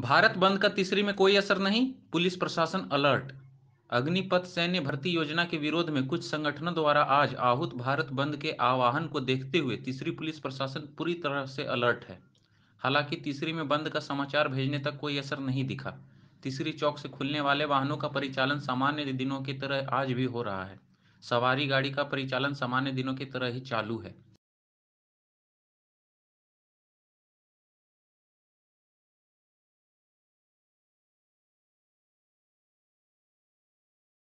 भारत बंद का तीसरी में कोई असर नहीं पुलिस प्रशासन अलर्ट अग्निपथ सैन्य भर्ती योजना के विरोध में कुछ संगठनों द्वारा आज आहूत भारत बंद के आह्वान को देखते हुए तीसरी पुलिस प्रशासन पूरी तरह से अलर्ट है हालांकि तीसरी में बंद का समाचार भेजने तक कोई असर नहीं दिखा तीसरी चौक से खुलने वाले वाहनों का परिचालन सामान्य दिनों की तरह आज भी हो रहा है सवारी गाड़ी का परिचालन सामान्य दिनों की तरह ही चालू है